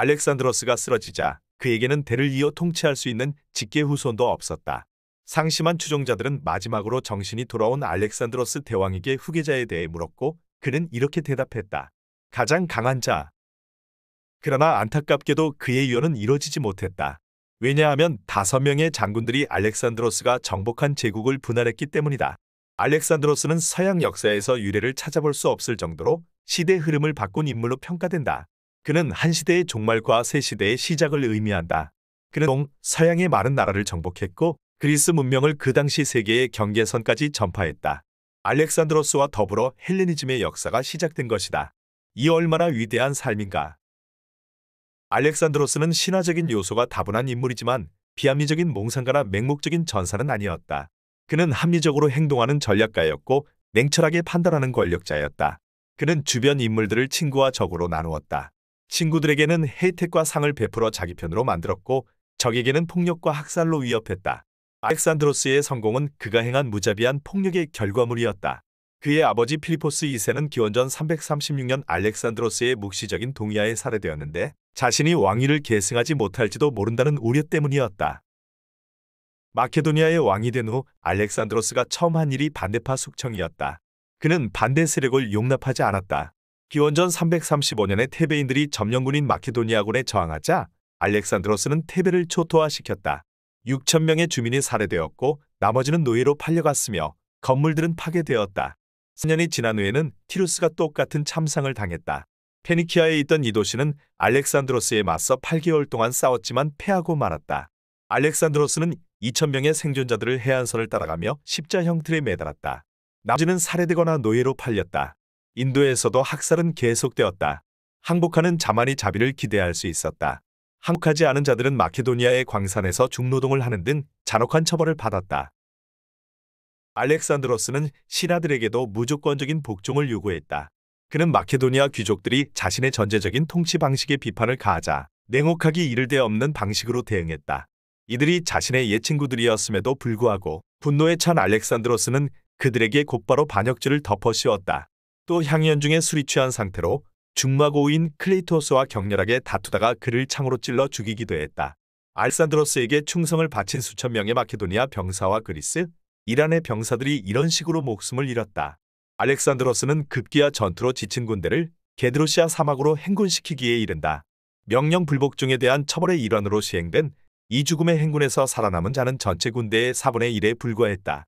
알렉산드로스가 쓰러지자 그에게는 대를 이어 통치할 수 있는 직계 후손도 없었다. 상심한 추종자들은 마지막으로 정신이 돌아온 알렉산드로스 대왕에게 후계자에 대해 물었고 그는 이렇게 대답했다. 가장 강한 자. 그러나 안타깝게도 그의 유언은 이뤄지지 못했다. 왜냐하면 다섯 명의 장군들이 알렉산드로스가 정복한 제국을 분할했기 때문이다. 알렉산드로스는 서양 역사에서 유래를 찾아볼 수 없을 정도로 시대 흐름을 바꾼 인물로 평가된다. 그는 한 시대의 종말과 새 시대의 시작을 의미한다. 그는 동 서양의 많은 나라를 정복했고 그리스 문명을 그 당시 세계의 경계선까지 전파했다. 알렉산드로스와 더불어 헬레니즘의 역사가 시작된 것이다. 이 얼마나 위대한 삶인가. 알렉산드로스는 신화적인 요소가 다분한 인물이지만 비합리적인 몽상가나 맹목적인 전사는 아니었다. 그는 합리적으로 행동하는 전략가였고 냉철하게 판단하는 권력자였다. 그는 주변 인물들을 친구와 적으로 나누었다. 친구들에게는 혜택과 상을 베풀어 자기 편으로 만들었고 적에게는 폭력과 학살로 위협했다. 알렉산드로스의 성공은 그가 행한 무자비한 폭력의 결과물이었다. 그의 아버지 필리포스 2세는 기원전 336년 알렉산드로스의 묵시적인 동의하에 살해되었는데 자신이 왕위를 계승하지 못할지도 모른다는 우려 때문이었다. 마케도니아의 왕이 된 후 알렉산드로스가 처음 한 일이 반대파 숙청이었다. 그는 반대 세력을 용납하지 않았다. 기원전 335년에 테베인들이 점령군인 마케도니아군에 저항하자 알렉산드로스는 테베를 초토화시켰다. 6천명의 주민이 살해되었고 나머지는 노예로 팔려갔으며 건물들은 파괴되었다. 3년이 지난 후에는 티루스가 똑같은 참상을 당했다. 페니키아에 있던 이 도시는 알렉산드로스에 맞서 8개월 동안 싸웠지만 패하고 말았다. 알렉산드로스는 2천명의 생존자들을 해안선을 따라가며 십자 형틀에 매달았다. 나머지는 살해되거나 노예로 팔렸다. 인도에서도 학살은 계속되었다. 항복하는 자만이 자비를 기대할 수 있었다. 항복하지 않은 자들은 마케도니아의 광산에서 중노동을 하는 등 잔혹한 처벌을 받았다. 알렉산드로스는 신하들에게도 무조건적인 복종을 요구했다. 그는 마케도니아 귀족들이 자신의 전제적인 통치 방식에 비판을 가하자 냉혹하기 이를데 없는 방식으로 대응했다. 이들이 자신의 옛 친구들이었음에도 불구하고 분노에 찬 알렉산드로스는 그들에게 곧바로 반역죄를 덮어씌웠다. 또 향연중에 술이 취한 상태로 중마고인 클레이토스와 격렬하게 다투다가 그를 창으로 찔러 죽이기도 했다. 알산드로스에게 충성을 바친 수천 명의 마케도니아 병사와 그리스, 이란의 병사들이 이런 식으로 목숨을 잃었다. 알렉산드로스는 급기야 전투로 지친 군대를 게드로시아 사막으로 행군시키기에 이른다. 명령 불복종에 대한 처벌의 일환으로 시행된 이 죽음의 행군에서 살아남은 자는 전체 군대의 4분의 1에 불과했다.